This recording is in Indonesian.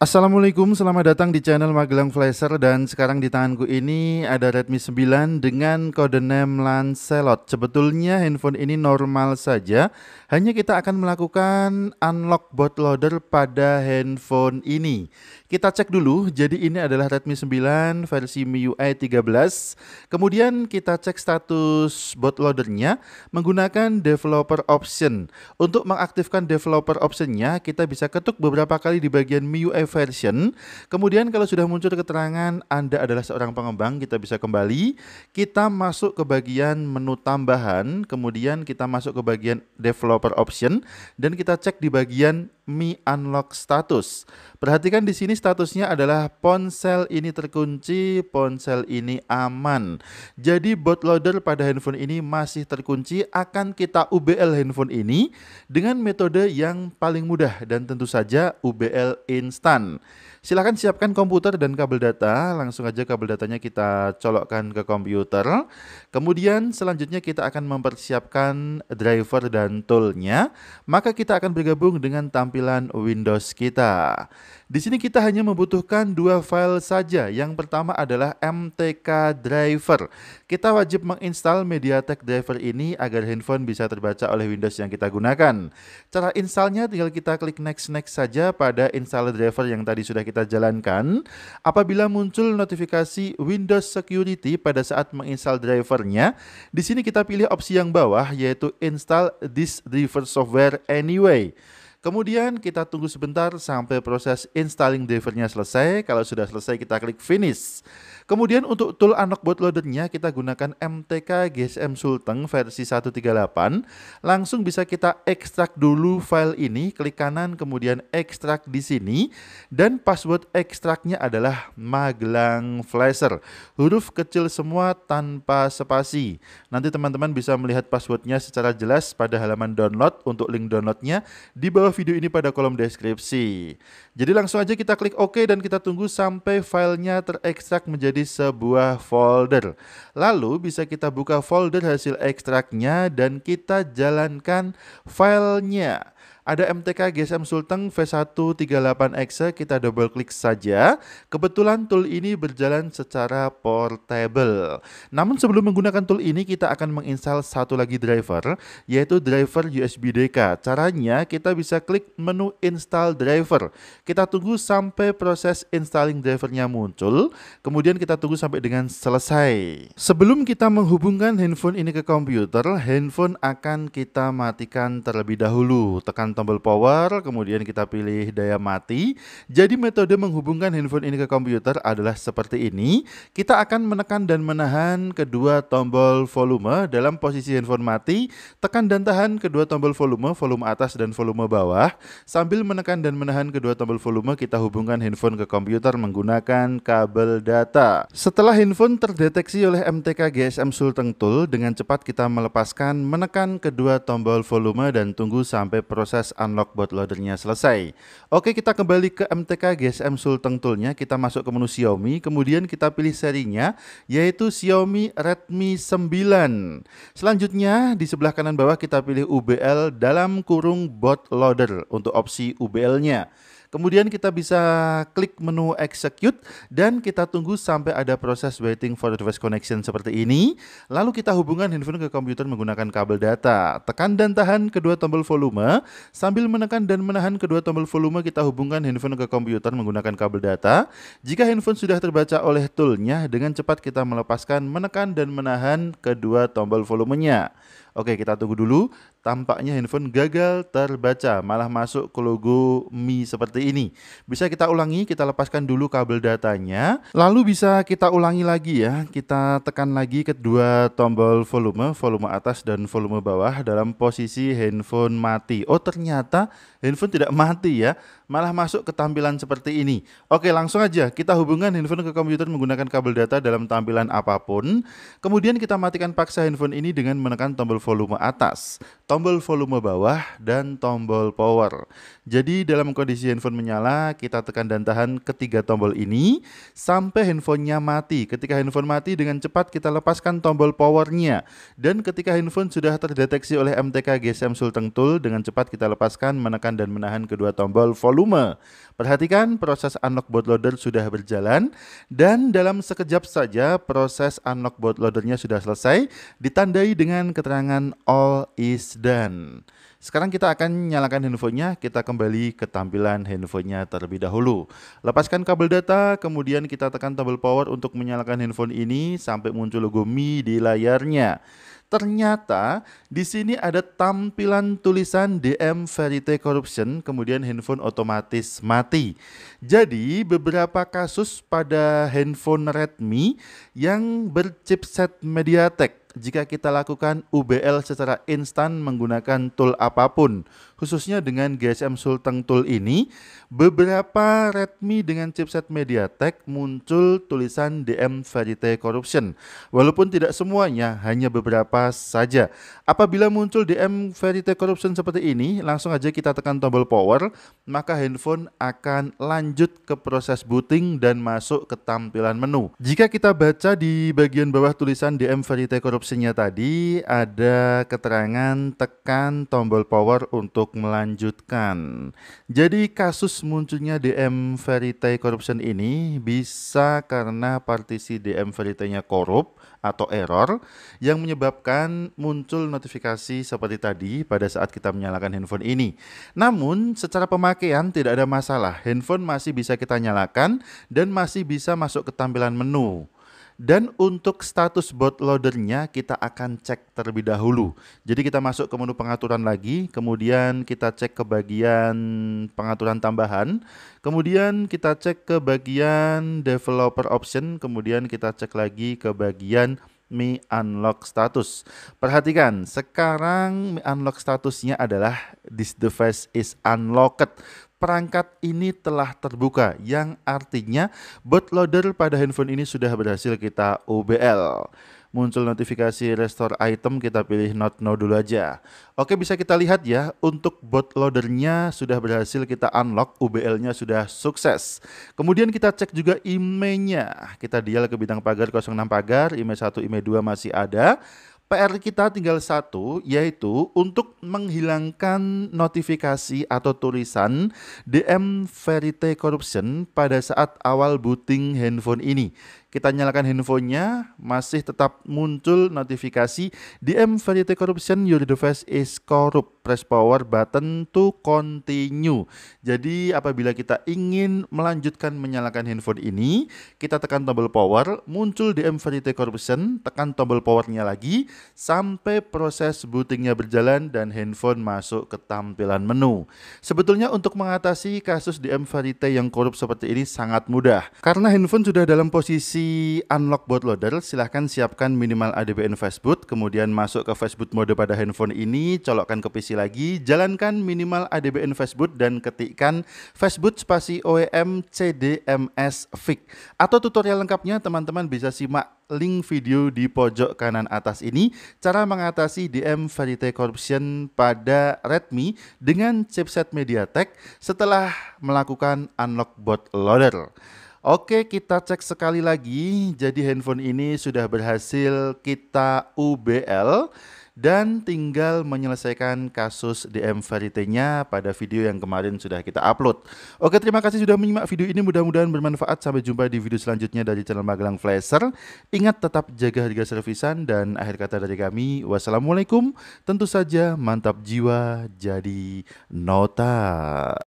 Assalamualaikum, selamat datang di channel Magelang Flasher dan sekarang di tanganku ini ada Redmi 9 dengan kode name Lancelot. Sebetulnya handphone ini normal saja, hanya kita akan melakukan unlock bootloader pada handphone ini. Kita cek dulu, jadi ini adalah Redmi 9 versi MIUI 13. Kemudian kita cek status bootloadernya menggunakan developer option. Untuk mengaktifkan developer optionnya, kita bisa ketuk beberapa kali di bagian MIUI version. Kemudian kalau sudah muncul keterangan Anda adalah seorang pengembang, kita bisa kembali. Kita masuk ke bagian menu tambahan, kemudian kita masuk ke bagian developer option, dan kita cek di bagian Mi Unlock Status. Perhatikan di sini statusnya adalah ponsel ini terkunci, ponsel ini aman. Jadi bootloader pada handphone ini masih terkunci, akan kita UBL handphone ini dengan metode yang paling mudah dan tentu saja UBL instan. Silahkan siapkan komputer dan kabel data, langsung aja kabel datanya kita colokkan ke komputer. Kemudian selanjutnya kita akan mempersiapkan driver dan toolnya, maka kita akan bergabung dengan tampilan tampilan Windows kita. Di sini kita hanya membutuhkan dua file saja. Yang pertama adalah MTK driver. Kita wajib menginstal MediaTek driver ini agar handphone bisa terbaca oleh Windows yang kita gunakan. Cara installnya tinggal kita klik next next saja pada installer driver yang tadi sudah kita jalankan. Apabila muncul notifikasi Windows Security pada saat menginstal drivernya, di sini kita pilih opsi yang bawah yaitu install this driver software anyway. Kemudian kita tunggu sebentar sampai proses installing drivernya selesai. Kalau sudah selesai kita klik finish. Kemudian untuk tool unlock bootloadernya kita gunakan MTK GSM Sulteng versi 138. Langsung bisa kita ekstrak dulu file ini, klik kanan kemudian ekstrak di sini dan password ekstraknya adalah Magelang Flasher. Huruf kecil semua tanpa spasi. Nanti teman-teman bisa melihat passwordnya secara jelas pada halaman download untuk link downloadnya di bawah video ini pada kolom deskripsi. Jadi langsung aja kita klik OK dan kita tunggu sampai filenya terekstrak menjadi sebuah folder. Lalu bisa kita buka folder hasil ekstraknya dan kita jalankan filenya ada MTK GSM Sulteng V138X e, kita double klik saja. Kebetulan tool ini berjalan secara portable. Namun sebelum menggunakan tool ini kita akan menginstal satu lagi driver yaitu driver USB DK. Caranya kita bisa klik menu install driver. Kita tunggu sampai proses installing drivernya muncul, kemudian kita tunggu sampai dengan selesai. Sebelum kita menghubungkan handphone ini ke komputer, handphone akan kita matikan terlebih dahulu. Tekan tekan tombol power, kemudian kita pilih daya mati. Jadi metode menghubungkan handphone ini ke komputer adalah seperti ini. Kita akan menekan dan menahan kedua tombol volume dalam posisi handphone mati, tekan dan tahan kedua tombol volume, volume atas dan volume bawah. Sambil menekan dan menahan kedua tombol volume, kita hubungkan handphone ke komputer menggunakan kabel data. Setelah handphone terdeteksi oleh MTK GSM Sulteng Tool, dengan cepat kita melepaskan menekan kedua tombol volume dan tunggu sampai proses proses unlock loadernya selesai. Oke, kita kembali ke MTK GSM Sulteng Toolnya. Kita masuk ke menu Xiaomi, kemudian kita pilih serinya, yaitu Xiaomi Redmi 9. Selanjutnya, di sebelah kanan bawah kita pilih UBL dalam kurung loader untuk opsi UBL-nya. Kemudian kita bisa klik menu execute dan kita tunggu sampai ada proses waiting for device connection seperti ini. Lalu kita hubungkan handphone ke komputer menggunakan kabel data. Tekan dan tahan kedua tombol volume. Sambil menekan dan menahan kedua tombol volume kita hubungkan handphone ke komputer menggunakan kabel data. Jika handphone sudah terbaca oleh toolnya, dengan cepat kita melepaskan menekan dan menahan kedua tombol volumenya. Oke, kita tunggu dulu tampaknya handphone gagal terbaca, malah masuk ke logo Mi seperti ini. Bisa kita ulangi, kita lepaskan dulu kabel datanya, lalu bisa kita ulangi lagi ya. Kita tekan lagi kedua tombol volume, volume atas dan volume bawah dalam posisi handphone mati. Oh, ternyata handphone tidak mati ya, malah masuk ke tampilan seperti ini. Oke, langsung aja kita hubungkan handphone ke komputer menggunakan kabel data dalam tampilan apapun. Kemudian kita matikan paksa handphone ini dengan menekan tombol volume atas tombol volume bawah, dan tombol power. Jadi dalam kondisi handphone menyala, kita tekan dan tahan ketiga tombol ini sampai handphonenya mati. Ketika handphone mati, dengan cepat kita lepaskan tombol powernya. Dan ketika handphone sudah terdeteksi oleh MTK GSM Sulteng Tool, dengan cepat kita lepaskan, menekan dan menahan kedua tombol volume. Perhatikan proses unlock bootloader sudah berjalan dan dalam sekejap saja proses unlock bootloadernya sudah selesai ditandai dengan keterangan all is dan Sekarang kita akan nyalakan handphonenya, kita kembali ke tampilan handphonenya terlebih dahulu. Lepaskan kabel data, kemudian kita tekan tombol power untuk menyalakan handphone ini sampai muncul logo Mi di layarnya. Ternyata di sini ada tampilan tulisan DM Verite Corruption, kemudian handphone otomatis mati. Jadi beberapa kasus pada handphone Redmi yang berchipset MediaTek jika kita lakukan UBL secara instan menggunakan tool apapun, khususnya dengan GSM Sulteng Tool ini, beberapa Redmi dengan chipset MediaTek muncul tulisan DM Verite Corruption. Walaupun tidak semuanya, hanya beberapa saja. Apabila muncul DM Verite Corruption seperti ini, langsung aja kita tekan tombol power, maka handphone akan lanjut ke proses booting dan masuk ke tampilan menu. Jika kita baca di bagian bawah tulisan DM Verite Corruption, instruksinya tadi ada keterangan tekan tombol power untuk melanjutkan. Jadi kasus munculnya DM Verite Corruption ini bisa karena partisi DM Verite-nya korup atau error yang menyebabkan muncul notifikasi seperti tadi pada saat kita menyalakan handphone ini. Namun secara pemakaian tidak ada masalah, handphone masih bisa kita nyalakan dan masih bisa masuk ke tampilan menu. Dan untuk status Bootloadernya loadernya kita akan cek terlebih dahulu. Jadi kita masuk ke menu pengaturan lagi, kemudian kita cek ke bagian pengaturan tambahan, kemudian kita cek ke bagian developer option, kemudian kita cek lagi ke bagian Mi Unlock Status. Perhatikan, sekarang Mi Unlock statusnya adalah this device is unlocked perangkat ini telah terbuka yang artinya bootloader pada handphone ini sudah berhasil kita OBL. Muncul notifikasi restore item, kita pilih not now dulu aja. Oke, bisa kita lihat ya, untuk bootloadernya sudah berhasil kita unlock, UBL-nya sudah sukses. Kemudian kita cek juga IMEI-nya. Kita dial ke bidang pagar 06 pagar, IMEI 1, IMEI 2 masih ada. PR kita tinggal satu, yaitu untuk menghilangkan notifikasi atau tulisan DM Verite Corruption pada saat awal booting handphone ini kita nyalakan handphonenya, masih tetap muncul notifikasi DM Variety Corruption Your Device is Corrupt. Press power button to continue. Jadi apabila kita ingin melanjutkan menyalakan handphone ini, kita tekan tombol power, muncul DM Variety Corruption, tekan tombol powernya lagi, sampai proses bootingnya berjalan dan handphone masuk ke tampilan menu. Sebetulnya untuk mengatasi kasus DM Variety yang korup seperti ini sangat mudah. Karena handphone sudah dalam posisi sesi unlock boot loader, silahkan siapkan minimal ADBN Facebook, kemudian masuk ke Facebook mode pada handphone ini, colokkan ke PC lagi, jalankan minimal ADBN Facebook dan ketikkan Facebook spasi OEM CDMS Fix. Atau tutorial lengkapnya teman-teman bisa simak link video di pojok kanan atas ini cara mengatasi DM Verite Corruption pada Redmi dengan chipset MediaTek setelah melakukan unlock boot loader. Oke, kita cek sekali lagi. Jadi handphone ini sudah berhasil kita UBL dan tinggal menyelesaikan kasus DM verity nya pada video yang kemarin sudah kita upload. Oke, terima kasih sudah menyimak video ini. Mudah-mudahan bermanfaat. Sampai jumpa di video selanjutnya dari channel Magelang Flasher. Ingat tetap jaga harga servisan dan akhir kata dari kami. Wassalamualaikum. Tentu saja mantap jiwa jadi nota.